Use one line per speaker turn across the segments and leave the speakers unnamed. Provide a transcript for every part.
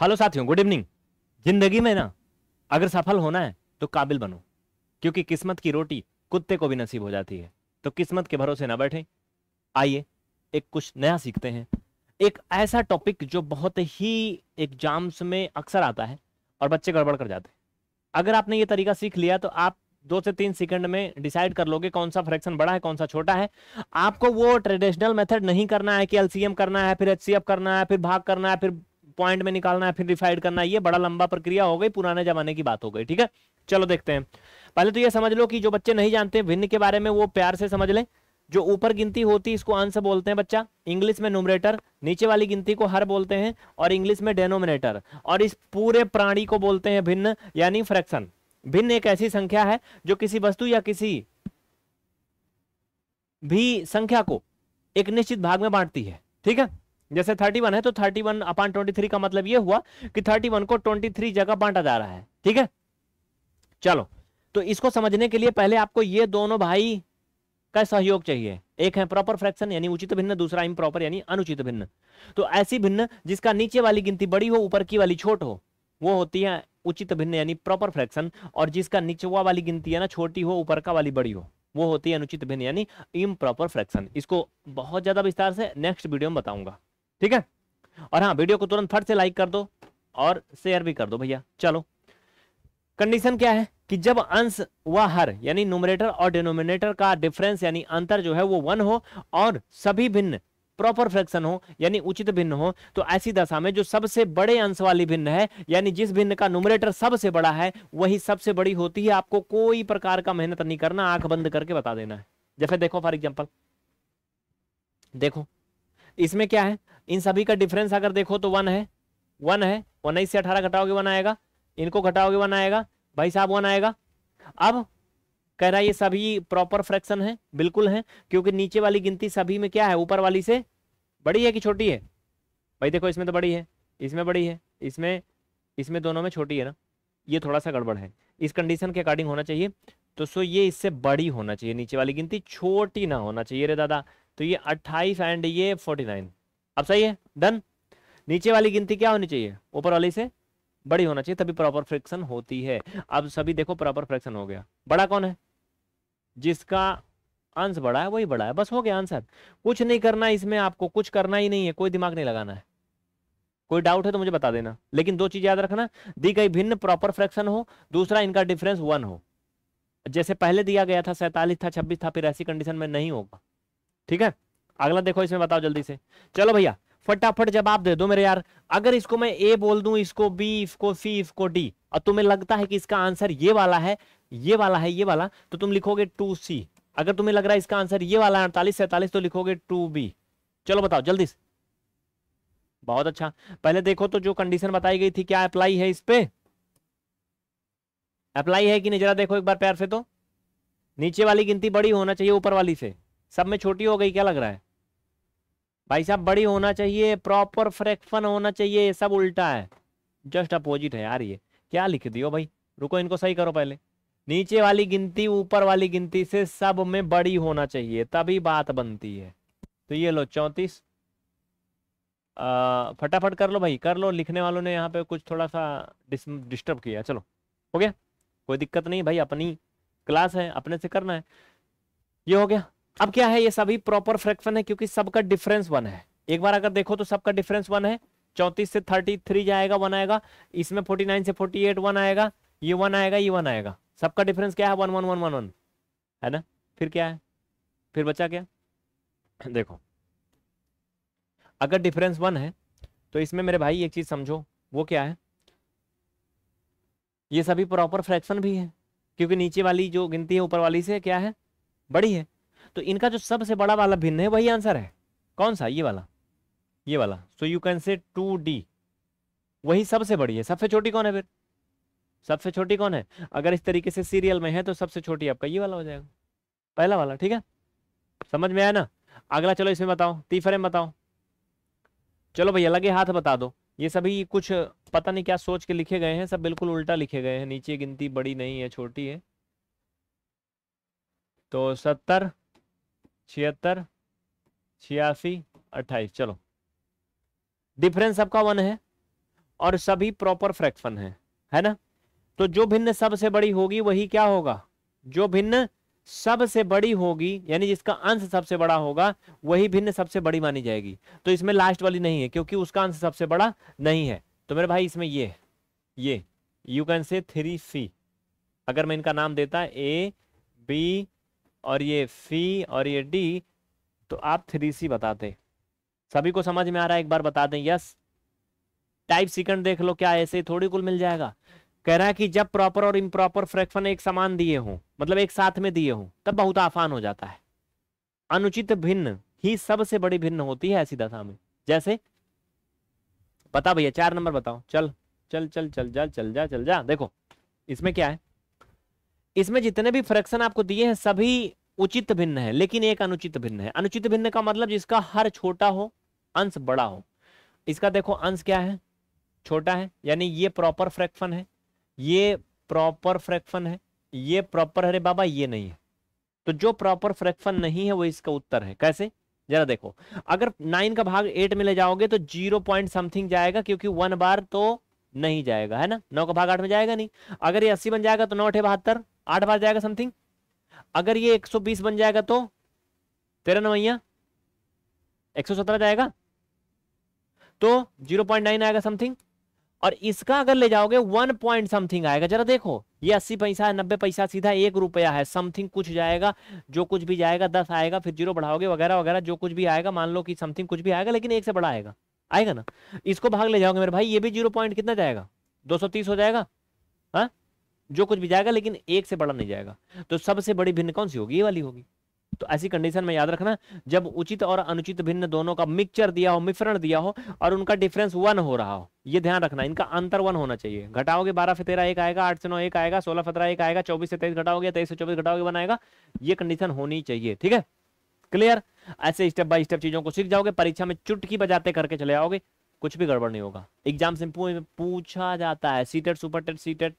Hello साथियों good evening जिंदगी में ना अगर सफल होना है तो काबिल बनो क्योंकि किस्मत की रोटी कुत्ते को भी नसीब हो जाती है तो किस्मत के भरोसे ना बैठें आइए एक कुछ नया सीखते हैं एक ऐसा टॉपिक जो बहुत ही एग्जाम्स में अक्सर आता है और बच्चे गड़बड़ कर जाते हैं अगर आपने ये तरीका सीख लिया तो आप दो से तीन सेकंड में डिसाइड कर लोगे कौन सा फ्रैक्शन बड़ा है कौन सा छोटा है आपको वो ट्रेडिशनल मेथड नहीं करना है कि एलसीएम करना है फिर एचसीएफ करना है फिर भाग करना है फिर पॉइंट में निकालना है फिर रिफाइड करना ये बड़ा लंबा प्रक्रिया हो गई पुराने जमाने की बात हो गई ठीक है चलो देखते हैं पहले तो ये समझ लो कि जो बच्चे नहीं जानते भिन्न के बारे में वो प्यार से समझ लें जो ऊपर गिनती होती है इसको अंश बोलते हैं बच्चा इंग्लिश में नुमरेटर नीचे वाली गिनती को हर बोलते हैं और इंग्लिश में डेनोमिनेटर और इस पूरे प्राणी को बोलते हैं भिन्न यानी फ्रैक्शन भिन्न एक ऐसी संख्या है जो किसी वस्तु या किसी भी संख्या को एक निश्चित भाग में बांटती है ठीक है जैसे 31 है तो 31 वन अपान ट्वेंटी का मतलब यह हुआ कि 31 को 23 जगह बांटा जा रहा है ठीक है चलो तो इसको समझने के लिए पहले आपको ये दोनों भाई का सहयोग चाहिए एक है प्रॉपर फ्रैक्शन यानी उचित भिन्न दूसरा इम्प्रॉपर यानी अनुचित भिन्न तो ऐसी भिन्न जिसका नीचे वाली गिनती बड़ी हो ऊपर की वाली छोट हो वो होती है उचित भिन्न यानी प्रॉपर फ्रैक्शन और जिसका निचवा वाली गिनती है ना छोटी हो ऊपर का वाली बड़ी हो वो होती है अनुचित भिन्न यानी इम प्रॉपर फ्रैक्शन इसको बहुत ज्यादा विस्तार से नेक्स्ट वीडियो में बताऊंगा ठीक है और हाँ वीडियो को तुरंत फट से लाइक कर दो और शेयर भी कर दो भैया चलो कंडीशन क्या है कि जब अंश व हर यानी नोमरेटर और डिनोमिनेटर का डिफरेंस यानी अंतर जो है वो वन हो और सभी भिन्न प्रॉपर फ्रैक्शन हो यानी उचित भिन्न हो तो ऐसी दशा में जो सबसे बड़े अंश वाली भिन्न है यानी जिस भिन्न का नुमरेटर सबसे बड़ा है वही सबसे बड़ी होती है आपको कोई प्रकार का मेहनत नहीं करना आंख बंद करके बता देना है जैसे देखो फॉर एग्जाम्पल देखो इसमें क्या है इन सभी का डिफरेंस अगर देखो तो वन है वन है उन्नीस से अठारह घटाओगे वन आएगा इनको घटाओगे वन आएगा भाई साहब वन आएगा अब कह रहा है ये सभी प्रॉपर फ्रैक्शन है बिल्कुल है क्योंकि नीचे वाली गिनती सभी में क्या है ऊपर वाली से बड़ी है कि छोटी है भाई देखो इसमें तो बड़ी है इसमें बड़ी है इसमें इसमें दोनों में छोटी है ना ये थोड़ा सा गड़बड़ है इस कंडीशन के अकॉर्डिंग होना चाहिए तो सो ये इससे बड़ी होना चाहिए नीचे वाली गिनती छोटी ना होना चाहिए रे दादा तो ये अट्ठाईस एंड ये फोर्टी नाइन अब सही है डन नीचे वाली गिनती क्या होनी चाहिए ऊपर वाली से बड़ी होना चाहिए तभी प्रॉपर फ्रैक्शन होती है अब सभी देखो प्रॉपर फ्रैक्शन हो गया बड़ा कौन है जिसका अंश बड़ा है वही बड़ा है बस हो गया आंसर कुछ नहीं करना इसमें आपको कुछ करना ही नहीं है कोई दिमाग नहीं लगाना है कोई डाउट है तो मुझे बता देना लेकिन दो चीज याद रखना दी गई भिन्न प्रॉपर फ्रैक्शन हो दूसरा इनका डिफरेंस वन हो जैसे पहले दिया गया था सैतालीस था छब्बीस था फिर ऐसी कंडीशन में नहीं होगा ठीक है अगला देखो इसमें बताओ जल्दी से चलो भैया फटाफट जवाब दे दो मेरे यार अगर इसको मैं ए बोल दूं इसको बी इसको सी इसको डी और तुम्हें लगता है कि इसका आंसर ये वाला है ये वाला है ये वाला तो तुम लिखोगे टू सी अगर तुम्हें लग रहा है इसका आंसर ये वाला है अड़तालीस सैतालीस तो लिखोगे टू बी चलो बताओ जल्दी से बहुत अच्छा पहले देखो तो जो कंडीशन बताई गई थी क्या अप्लाई है इस पे अप्लाई है कि नहीं जरा देखो एक बार प्यार से तो नीचे वाली गिनती बड़ी होना चाहिए ऊपर वाली से सब में छोटी हो गई क्या लग रहा है भाई साहब बड़ी होना चाहिए प्रॉपर फ्रैक्शन होना चाहिए ये सब उल्टा है जस्ट अपोजिट है यार ये क्या लिख दियो भाई रुको इनको सही करो पहले नीचे वाली गिनती ऊपर वाली गिनती से सब में बड़ी होना चाहिए तभी बात बनती है तो ये लो चौंतीस फटाफट कर लो भाई कर लो लिखने वालों ने यहाँ पे कुछ थोड़ा सा डिस्टर्ब किया चलो हो गया कोई दिक्कत नहीं भाई अपनी क्लास है अपने से करना है ये हो गया अब क्या है ये सभी प्रॉपर फ्रैक्शन है क्योंकि सबका डिफरेंस वन है एक बार अगर देखो तो सबका डिफरेंस वन है चौतीस से थर्टी थ्री जाएगा वन आएगा इसमें फोर्टी नाइन से फोर्टी एट वन आएगा ये वन आएगा ये वन आएगा सबका डिफरेंस क्या है one one one one one है ना फिर क्या है फिर बचा क्या देखो अगर डिफरेंस वन है तो इसमें मेरे भाई एक चीज समझो वो क्या है ये सभी प्रॉपर फ्रैक्शन भी है क्योंकि नीचे वाली जो गिनती है ऊपर वाली से क्या है बड़ी है तो इनका जो सबसे बड़ा वाला भिन्न है वही आंसर है कौन सा ये वाला ये वाला so you can say two D वही सबसे बड़ी है सबसे छोटी कौन है फिर सबसे छोटी कौन है अगर इस तरीके से सीरियल में है तो सबसे छोटी आपका ये वाला हो जाएगा पहला वाला ठीक है समझ में आया ना अगला चलो इसमें बताओ तीफरे में बताओ चलो भैया लगे हाथ बता दो ये सभी कुछ पता नहीं क्या सोच के लिखे गए हैं सब बिल्कुल उल्टा लिखे गए हैं नीचे गिनती बड़ी नहीं है छोटी है तो सत्तर छिहत्तर छियासी अट्ठाईस चलो डिफरेंस सबका वन है और सभी प्रॉपर फ्रैक्शन है है ना तो जो भिन्न सबसे बड़ी होगी वही क्या होगा जो भिन्न सबसे बड़ी होगी यानी जिसका अंश सबसे बड़ा होगा वही भिन्न सबसे बड़ी मानी जाएगी तो इसमें लास्ट वाली नहीं है क्योंकि उसका अंश सबसे बड़ा नहीं है तो मेरे भाई इसमें ये ये you can say three C अगर मैं इनका नाम देता ए बी और ये फी और ये डी तो आप थ्री सी बताते सभी को समझ में आ रहा है एक बार बता दें यस टाइप सिकंड देख लो क्या ऐसे थोड़ी कुल मिल जाएगा कह रहा है कि जब प्रॉपर और इम्प्रॉपर फ्रैक्शन एक समान दिए हों मतलब एक साथ में दिए हों तब बहुत आसान हो जाता है अनुचित भिन्न ही सबसे बड़ी भिन्न होती है ऐसी दशा में जैसे बता भैया चार नंबर बताओ चल चल चल चल जा चल जा चल जा देखो इसमें क्या है इसमें जितने भी फ्रैक्शन आपको दिए हैं सभी उचित भिन्न है लेकिन एक अनुचित भिन्न है अनुचित भिन्न का मतलब जिसका हर छोटा हो अंश बड़ा हो इसका देखो अंश क्या है छोटा है यानी ये प्रॉपर फ्रैक्शन है ये प्रॉपर फ्रैक्शन है ये प्रॉपर अरे बाबा ये नहीं है तो जो प्रॉपर फ्रैक्शन नहीं है वो इसका उत्तर है कैसे जरा देखो अगर नाइन का भाग एट में ले जाओगे तो जीरो पॉइंट समथिंग जाएगा क्योंकि वन बार तो नहीं जाएगा है ना नौ का भाग आठ में जाएगा नहीं अगर ये अस्सी बन जाएगा तो नौ अठे बहत्तर आठ बार जाएगा समथिंग अगर ये एक सौ बीस बन जाएगा तो तेरह नवैया एक सौ सत्रह जाएगा तो जीरो पॉइंट नाइन आएगा समथिंग और इसका अगर ले जाओगे वन पॉइंट समथिंग आएगा जरा देखो ये अस्सी पैसा है नब्बे पैसा सीधा एक रुपया है समथिंग कुछ जाएगा जो कुछ भी जाएगा दस आएगा फिर जीरो बढ़ाओगे वगैरह वगैरह जो कुछ भी आएगा मान लो कि समथिंग कुछ भी आएगा लेकिन एक से बड़ा आएगा आएगा ना इसको भाग ले जाओगे मेरे भाई ये भी जीरो पॉइंट कितना जाएगा दो सौ तीस हो जाएगा हा? जो कुछ भी जाएगा लेकिन एक से बड़ा नहीं जाएगा तो सबसे बड़ी भिन्न कौन सी होगी ये वाली होगी तो ऐसी कंडीशन में याद रखना जब उचित और अनुचित भिन्न दोनों का मिक्सचर दिया हो मिश्रण दिया हो और उनका डिफरेंस वन हो रहा हो ये ध्यान रखना इनका अंतर वन होना चाहिए घटाओगे बारह से तेरह एक आएगा आठ से नौ एक आएगा सोलह सत्रह एक आएगा चौबीस से तेईस घटाओगे तेईस से चौबीस घटाओगे बनाएगा ये कंडीशन होनी चाहिए ठीक है क्लियर ऐसे स्टेप बाय स्टेप चीजों को सीख जाओगे परीक्षा में चुटकी बजाते करके चले जाओगे कुछ भी गड़बड़ नहीं होगा एग्जाम से पूछा जाता है CTET super TET CTET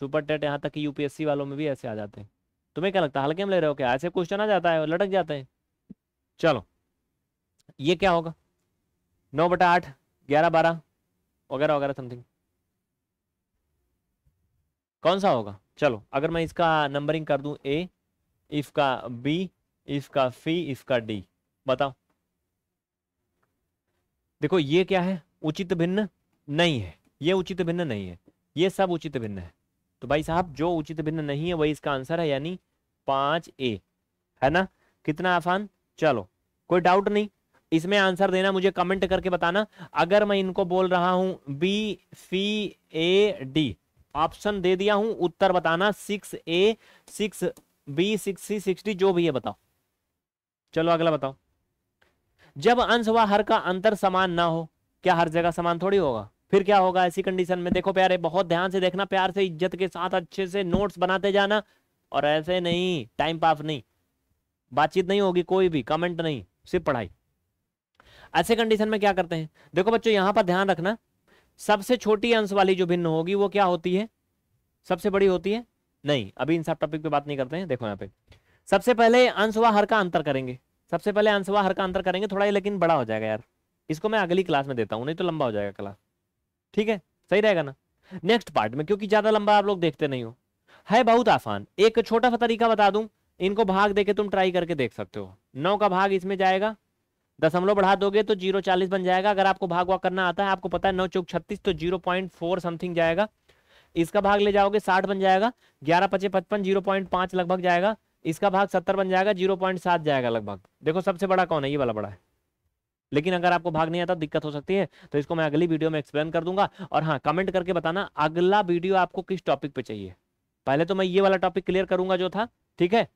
super TET यहाँ तक यूपीएससी वालों में भी ऐसे आ जाते हैं तुम्हें क्या लगता है हल्के में ले रहे हो क्या ऐसे क्वेश्चन आ जाता है लटक जाते हैं चलो ये क्या होगा नौ बटा आठ ग्यारह बारह वगैरह वगैरह समथिंग कौन सा होगा चलो अगर मैं इसका नंबरिंग कर दूं ए इफ का बी इसका सी इसका डी बताओ देखो ये क्या है उचित भिन्न नहीं है ये उचित भिन्न नहीं है ये सब उचित भिन्न है तो भाई साहब जो उचित भिन्न नहीं है वही इसका आंसर है यानी पांच ए है ना कितना आसान चलो कोई डाउट नहीं इसमें आंसर देना मुझे कमेंट करके बताना अगर मैं इनको बोल रहा हूं B C A D option दे दिया हूं उत्तर बताना six A six B six C six D जो भी है बताओ चलो अगला बताओ जब अंश व हर का अंतर समान ना हो क्या हर जगह समान थोड़ी होगा फिर क्या होगा ऐसी कंडीशन में देखो प्यारे बहुत ध्यान से देखना प्यार से इज्जत के साथ अच्छे से नोट्स बनाते जाना और ऐसे नहीं टाइम पास नहीं बातचीत नहीं होगी कोई भी कमेंट नहीं सिर्फ पढ़ाई ऐसे कंडीशन में क्या करते हैं देखो बच्चों यहां पर ध्यान रखना सबसे छोटी अंश वाली जो भिन्न होगी वो क्या होती है सबसे बड़ी होती है नहीं अभी इन सब टॉपिक पे बात नहीं करते हैं देखो यहाँ पे सबसे पहले अंश व हर का अंतर करेंगे सबसे पहले अंशवा हर का अंतर करेंगे थोड़ा ये लेकिन बड़ा हो जाएगा यार इसको मैं अगली क्लास में देता हूँ नहीं तो लंबा हो जाएगा क्लास ठीक है सही रहेगा ना नेक्स्ट पार्ट में क्योंकि ज़्यादा लंबा आप लोग देखते नहीं हो है बहुत आसान एक छोटा सा तरीका बता दूं इनको भाग दे के तुम ट्राई करके देख सकते हो नौ का भाग इसमें जाएगा दशमलव बढ़ा दोगे तो जीरो चालीस बन जाएगा अगर आपको भाग वाग करना आता है आपको पता है नौ चौक छत्तीस तो जीरो पॉइंट फोर समथिंग जाएगा इसका भाग ले जाओगे साठ बन जाएगा ग्यारह पचे पचपन जीरो पॉइंट पांच लगभग जाएगा इसका भाग सत्तर बन जाएगा जीरो पॉइंट सात जाएगा लगभग देखो सबसे बड़ा कौन है ये वाला बड़ा है लेकिन अगर आपको भाग नहीं आता दिक्कत हो सकती है तो इसको मैं अगली वीडियो में एक्सप्लेन कर दूंगा और हाँ कमेंट करके बताना अगला वीडियो आपको किस टॉपिक पे चाहिए पहले तो मैं ये वाला टॉपिक क्लियर करूंगा जो था ठीक है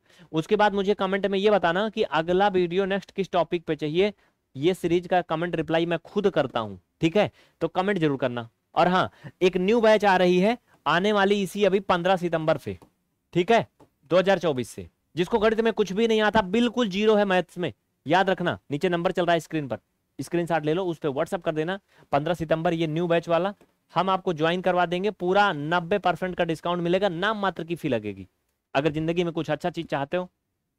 उसके बाद मुझे कमेंट में ये बताना कि अगला वीडियो नेक्स्ट किस टॉपिक पे चाहिए ये सीरीज का कमेंट रिप्लाई मैं खुद करता हूँ ठीक है तो कमेंट जरूर करना और हाँ एक न्यू बैच आ रही है आने वाली इसी अभी पंद्रह सितंबर से ठीक है 2024 से जिसको गणित में कुछ भी नहीं आता बिल्कुल जीरो है मैथ्स में याद रखना नीचे नंबर चल रहा है स्क्रीन पर स्क्रीन ले लो उस पर व्हाट्सअप कर देना पंद्रह सितंबर ये न्यू बैच वाला हम आपको ज्वाइन करवा देंगे पूरा नब्बे परसेंट का डिस्काउंट मिलेगा नाम मात्र की फी लगेगी अगर जिंदगी में कुछ अच्छा चीज चाहते हो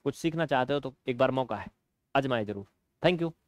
कुछ सीखना चाहते हो तो एक बार मौका है आजमाए जरूर थैंक यू